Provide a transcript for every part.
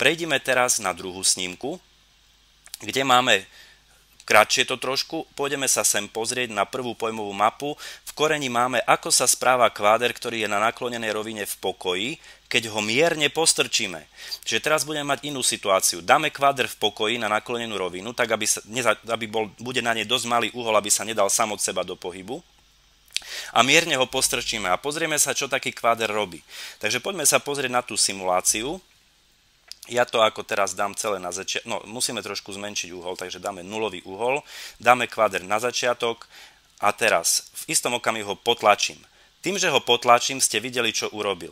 Prejdime teraz na druhú snímku, kde máme kratšie to trošku, pôjdeme sa sem pozrieť na prvú pojmovú mapu. V koreni máme, ako sa správa kváder, ktorý je na naklonenej rovine v pokoji, keď ho mierne postrčíme. Čiže teraz budeme mať inú situáciu. Dáme kváder v pokoji na naklonenú rovinu, tak aby, sa, neza, aby bol, bude na nej dosť malý uhol, aby sa nedal sam od seba do pohybu. A mierne ho postrčíme a pozrieme sa, čo taký kváder robí. Takže poďme sa pozrieť na tú simuláciu ja to ako teraz dám celé na začiatok, no musíme trošku zmenšiť úhol, takže dáme nulový úhol, dáme kvader na začiatok a teraz v istom okamihu ho potlačím. Tým, že ho potlačím, ste videli, čo urobil.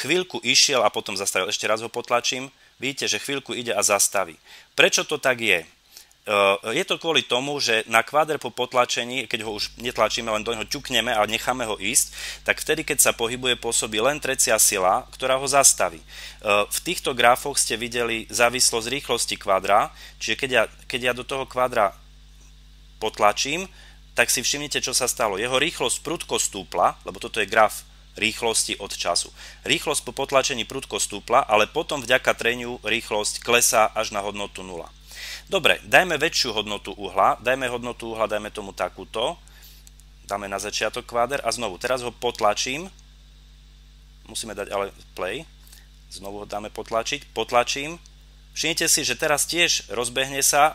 Chvíľku išiel a potom zastavil. Ešte raz ho potlačím. Vidíte, že chvíľku ide a zastaví. Prečo to tak je? Eh, je to kvôli tomu, že na kváder po potlačení, keď ho už netlačíme, len do neho ťukneme a necháme ho ísť, tak vtedy, keď sa pohybuje, pôsobí len trecia sila, ktorá ho zastaví. Eh, v týchto grafoch ste videli závislosť rýchlosti kvadra, čiže keď ja, keď ja do toho kvadra potlačím, tak si všimnite, čo sa stalo. Jeho rýchlosť prudko stúpla, lebo toto je graf rýchlosti od času. Rýchlosť po potlačení prudko stúpla, ale potom vďaka treniu rýchlosť klesá až na hodnotu 0. Dobre, dajme väčšiu hodnotu uhla, dajme hodnotu uhla, dajme tomu takúto, dáme na začiatok kváder a znovu, teraz ho potlačím, musíme dať ale play, znovu ho dáme potlačiť, potlačím, všimnite si, že teraz tiež rozbehne sa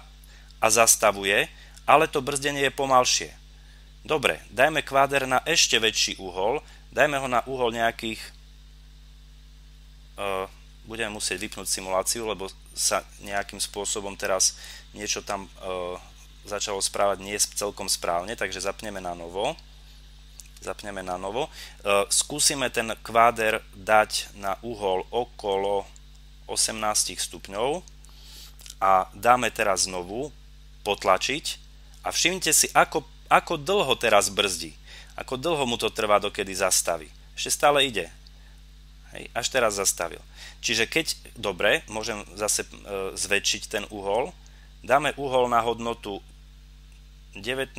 a zastavuje, ale to brzdenie je pomalšie. Dobre, dajme kváder na ešte väčší uhol, dajme ho na uhol nejakých, e, budeme musieť vypnúť simuláciu, lebo sa nejakým spôsobom teraz niečo tam e, začalo správať nie celkom správne, takže zapneme na novo. Zapneme na novo. E, skúsime ten kváder dať na uhol okolo 18 stupňov a dáme teraz znovu potlačiť a všimte si, ako, ako dlho teraz brzdí. Ako dlho mu to trvá, dokedy zastaví. Ešte stále ide. Hej, až teraz zastavil. Čiže keď, dobre, môžem zase e, zväčšiť ten uhol, dáme uhol na hodnotu 19,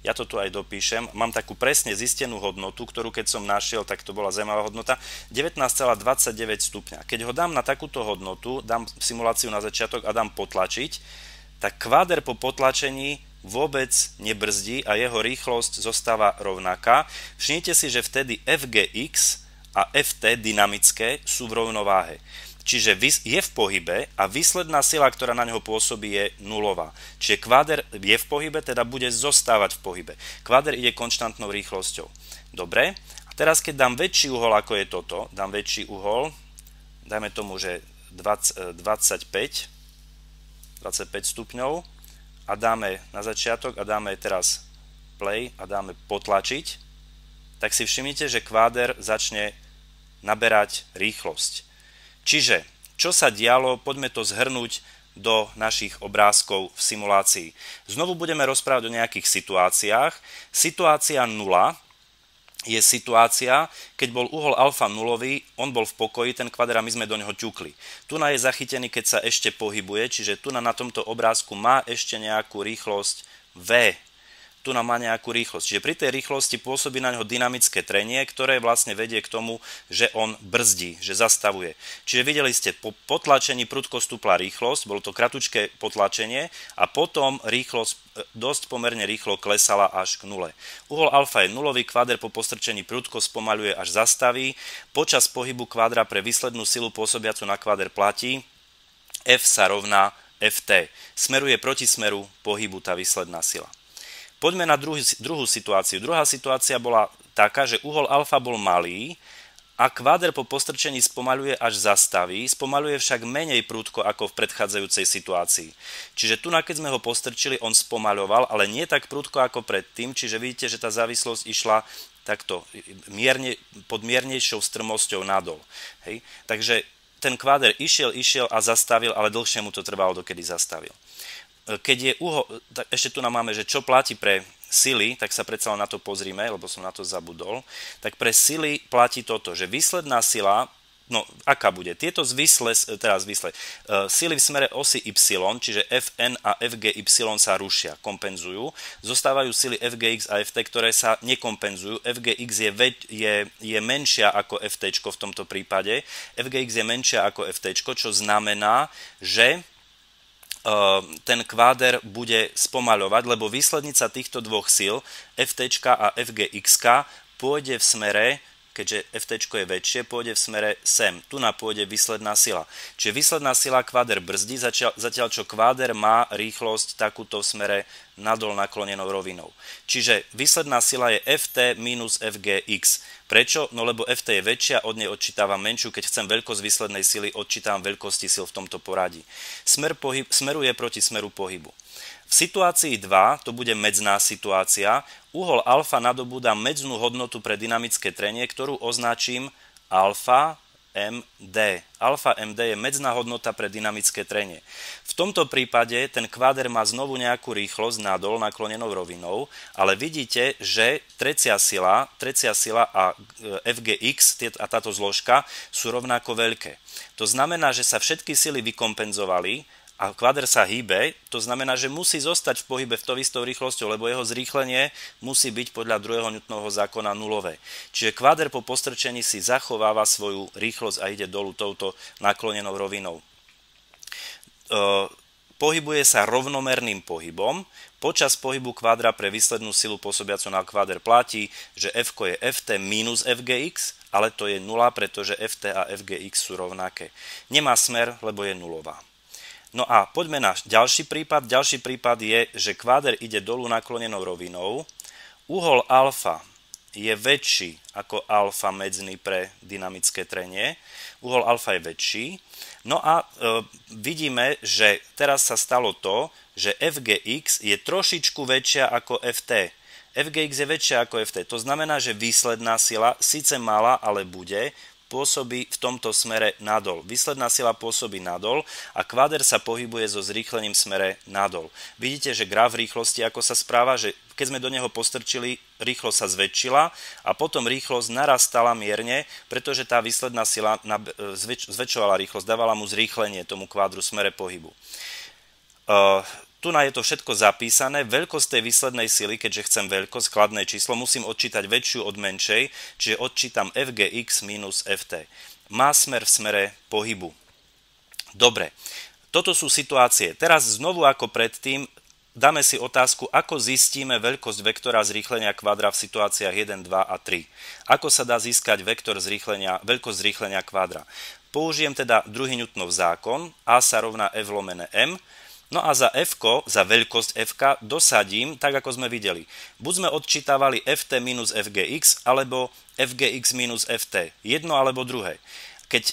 ja to tu aj dopíšem, mám takú presne zistenú hodnotu, ktorú keď som našiel, tak to bola zaujímavá hodnota, 19,29 stupňa. Keď ho dám na takúto hodnotu, dám simuláciu na začiatok a dám potlačiť, tak kváder po potlačení vôbec nebrzdí a jeho rýchlosť zostáva rovnaká. Všimnite si, že vtedy fgx a ft dynamické sú v rovnováhe. Čiže je v pohybe a výsledná sila, ktorá na neho pôsobí, je nulová. Čiže kváder je v pohybe, teda bude zostávať v pohybe. Kváder ide konštantnou rýchlosťou. Dobre, a teraz keď dám väčší uhol, ako je toto, dám väčší uhol, dajme tomu, že 20, 25, 25 stupňov a dáme na začiatok a dáme teraz play a dáme potlačiť, tak si všimnite, že kváder začne naberať rýchlosť. Čiže, čo sa dialo, poďme to zhrnúť do našich obrázkov v simulácii. Znovu budeme rozprávať o nejakých situáciách. Situácia 0 je situácia, keď bol uhol alfa nulový, on bol v pokoji, ten kvader a my sme do neho ťukli. Tu na je zachytený, keď sa ešte pohybuje, čiže tu na, na tomto obrázku má ešte nejakú rýchlosť V, tu nám má nejakú rýchlosť. Čiže pri tej rýchlosti pôsobí na ňo dynamické trenie, ktoré vlastne vedie k tomu, že on brzdí, že zastavuje. Čiže videli ste, po potlačení prudko stúpla rýchlosť, bolo to kratučké potlačenie a potom rýchlosť e, dosť pomerne rýchlo klesala až k nule. Uhol alfa je nulový, kvader po postrčení prudko spomaluje až zastaví, počas pohybu kvadra pre výslednú silu pôsobiacu na kvader platí, F sa rovná FT. Smeruje proti smeru pohybu tá výsledná sila. Poďme na druhý, druhú situáciu. Druhá situácia bola taká, že uhol alfa bol malý a kváder po postrčení spomaluje až zastaví, spomaluje však menej prúdko ako v predchádzajúcej situácii. Čiže tu, keď sme ho postrčili, on spomaľoval, ale nie tak prúdko ako predtým, čiže vidíte, že tá závislosť išla takto mierne, pod miernejšou strmosťou nadol. Hej? Takže ten kváder išiel, išiel a zastavil, ale dlhšie mu to trvalo, dokedy zastavil. E, keď je uho... E, tak ešte tu nám máme, že čo platí pre sily, tak sa predsa na to pozrime, lebo som na to zabudol. Tak pre sily platí toto, že výsledná sila no aká bude? Tieto zvisle, e, teda zvisle, uh, sily v smere osy y, čiže Fn a Fgy sa rušia, kompenzujú. Zostávajú sily Fgx a Ft, ktoré sa nekompenzujú. Fgx je, ve, je, je menšia ako Ft v tomto prípade. Fgx je menšia ako Ft, čo znamená, že Ehm, ten kváder bude spomaľovať, lebo výslednica týchto dvoch síl, FT a FGX, pôjde v smere keďže ft je väčšie, pôjde v smere sem. Tu na pôjde výsledná sila. Čiže výsledná sila kváder brzdí, zatiaľ čo kváder má rýchlosť takúto v smere nadol naklonenou rovinou. Čiže výsledná sila je ft minus fgx. Prečo? No lebo ft je väčšia, od nej odčítavam menšiu, keď chcem veľkosť výslednej sily, odčítam veľkosti sil v tomto poradí. Smer pohyb, smeruje proti smeru pohybu. V situácii 2, to bude medzná situácia, uhol alfa nadobúda medznú hodnotu pre dynamické trenie, ktorú označím alfa MD. Alfa MD je medzná hodnota pre dynamické trenie. V tomto prípade ten kváder má znovu nejakú rýchlosť nadol naklonenou rovinou, ale vidíte, že trecia sila, trecia sila a e, FGX a táto zložka sú rovnako veľké. To znamená, že sa všetky sily vykompenzovali, a kvader sa hýbe, to znamená, že musí zostať v pohybe v to istou rýchlosťou, lebo jeho zrýchlenie musí byť podľa druhého Newtonovho zákona nulové. Čiže kvader po postrčení si zachováva svoju rýchlosť a ide dolu touto naklonenou rovinou. Pohybuje sa rovnomerným pohybom. Počas pohybu kvadra pre výslednú silu pôsobiacu na kvader platí, že F je Ft minus Fgx, ale to je 0, pretože Ft a Fgx sú rovnaké. Nemá smer, lebo je nulová. No a poďme na ďalší prípad. Ďalší prípad je, že kváder ide dolu naklonenou rovinou. Uhol alfa je väčší ako alfa medzný pre dynamické trenie. Uhol alfa je väčší. No a e, vidíme, že teraz sa stalo to, že fgx je trošičku väčšia ako ft. fgx je väčšia ako ft. To znamená, že výsledná sila síce malá, ale bude pôsobí v tomto smere nadol. Výsledná sila pôsobí nadol a kvader sa pohybuje so zrýchlením smere nadol. Vidíte, že graf rýchlosti, ako sa správa, že keď sme do neho postrčili, rýchlosť sa zväčšila a potom rýchlosť narastala mierne, pretože tá výsledná sila zväčšovala rýchlosť, dávala mu zrýchlenie tomu kvádru smere pohybu. Ehm, tu na je to všetko zapísané, veľkosť tej výslednej sily, keďže chcem veľkosť, kladné číslo, musím odčítať väčšiu od menšej, čiže odčítam fgx minus ft. Má smer v smere pohybu. Dobre, toto sú situácie. Teraz znovu ako predtým dáme si otázku, ako zistíme veľkosť vektora zrýchlenia kvadra v situáciách 1, 2 a 3. Ako sa dá získať vektor zrýchlenia, veľkosť zrýchlenia kvadra? Použijem teda druhý Newtonov zákon, A sa rovná F lomene M, No a za f, za veľkosť f dosadím, tak ako sme videli. Buď sme odčítavali ft minus fgx, alebo fgx minus ft. Jedno alebo druhé. Keď e,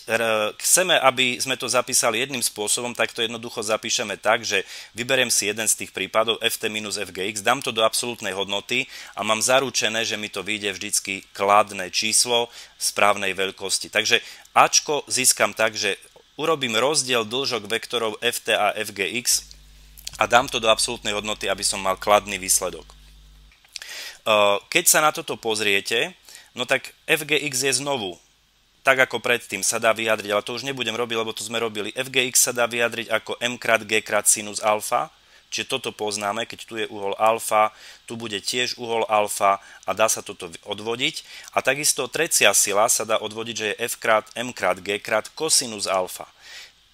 chceme, aby sme to zapísali jedným spôsobom, tak to jednoducho zapíšeme tak, že vyberiem si jeden z tých prípadov ft minus fgx, dám to do absolútnej hodnoty a mám zaručené, že mi to vyjde vždycky kladné číslo správnej veľkosti. Takže Ačko získam tak, že urobím rozdiel dĺžok vektorov ft a fgx a dám to do absolútnej hodnoty, aby som mal kladný výsledok. Keď sa na toto pozriete, no tak fgx je znovu tak ako predtým sa dá vyjadriť, ale to už nebudem robiť, lebo to sme robili. fgx sa dá vyjadriť ako m krát g krát sinus alfa, Čiže toto poznáme, keď tu je uhol alfa, tu bude tiež uhol alfa a dá sa toto odvodiť. A takisto trecia sila sa dá odvodiť, že je f krát m krát g krát kosinus alfa.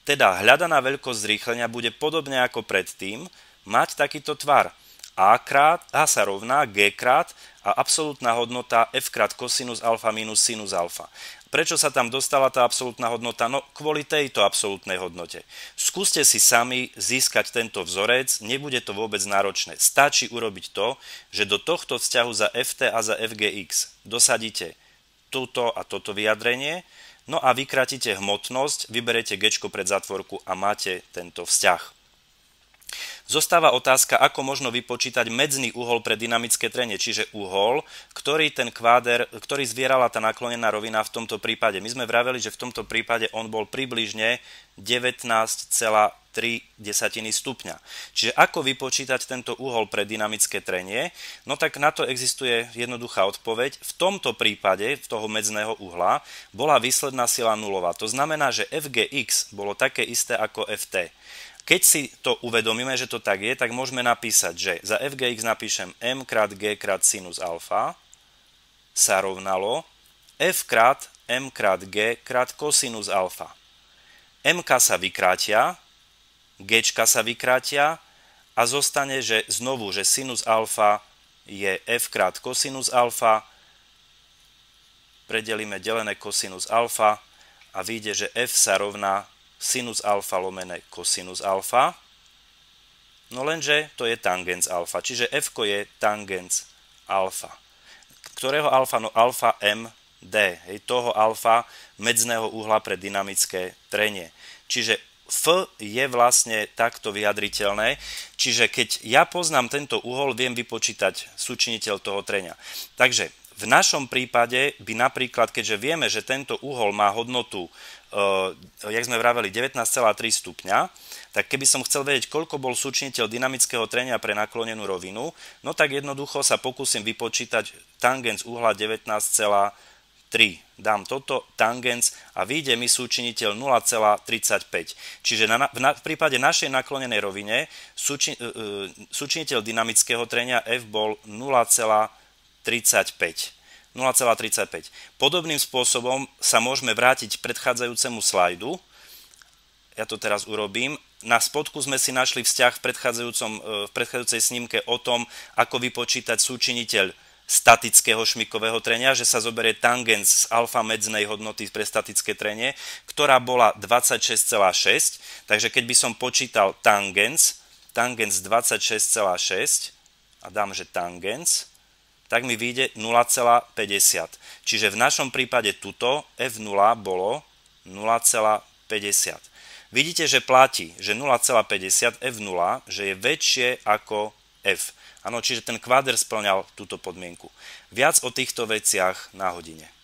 Teda hľadaná veľkosť zrýchlenia bude podobne ako predtým mať takýto tvar a krát, a sa rovná g krát a absolútna hodnota f krát kosinus alfa minus sinus alfa. Prečo sa tam dostala tá absolútna hodnota? No kvôli tejto absolútnej hodnote. Skúste si sami získať tento vzorec, nebude to vôbec náročné. Stačí urobiť to, že do tohto vzťahu za ft a za fgx dosadíte túto a toto vyjadrenie, no a vykratíte hmotnosť, vyberete g pred zatvorku a máte tento vzťah. Zostáva otázka, ako možno vypočítať medzný uhol pre dynamické trenie, čiže uhol, ktorý ten kváder, ktorý zvierala tá naklonená rovina v tomto prípade. My sme vraveli, že v tomto prípade on bol približne 19,3 stupňa. Čiže ako vypočítať tento uhol pre dynamické trenie? No tak na to existuje jednoduchá odpoveď. V tomto prípade, v toho medzného uhla, bola výsledná sila nulová. To znamená, že FGX bolo také isté ako FT. Keď si to uvedomíme, že to tak je, tak môžeme napísať, že za fgx napíšem m krát g krát sinus alfa sa rovnalo f krát m krát g krát kosinus alfa. m sa vykrátia, g sa vykrátia a zostane, že znovu, že sinus alfa je f krát kosinus alfa, predelíme delené kosinus alfa a vyjde, že f sa rovná sinus alfa lomené kosinus alfa. No lenže to je tangens alfa, čiže f je tangens alfa. Ktorého alfa? No alfa m d, hej, toho alfa medzného uhla pre dynamické trenie. Čiže F je vlastne takto vyjadriteľné, čiže keď ja poznám tento uhol, viem vypočítať súčiniteľ toho trenia. Takže v našom prípade by napríklad, keďže vieme, že tento uhol má hodnotu Eh, jak sme vraveli, 19,3 stupňa, tak keby som chcel vedieť, koľko bol súčiniteľ dynamického trenia pre naklonenú rovinu, no tak jednoducho sa pokúsim vypočítať tangens uhla 19,3. Dám toto, tangens a vyjde mi súčiniteľ 0,35. Čiže na, v, na, v prípade našej naklonenej rovine súči, uh, súčiniteľ dynamického trenia F bol 0,35. 0,35. Podobným spôsobom sa môžeme vrátiť k predchádzajúcemu slajdu. Ja to teraz urobím. Na spodku sme si našli vzťah v, e, v predchádzajúcej snímke o tom, ako vypočítať súčiniteľ statického šmikového trenia, že sa zoberie tangens z alfa medznej hodnoty pre statické trenie, ktorá bola 26,6. Takže keď by som počítal tangens, tangens 26,6 a dám, že tangens, tak mi vyjde 0,50. Čiže v našom prípade tuto F0 bolo 0,50. Vidíte, že platí, že 0,50 F0, že je väčšie ako F. Áno, čiže ten kváder splňal túto podmienku. Viac o týchto veciach na hodine.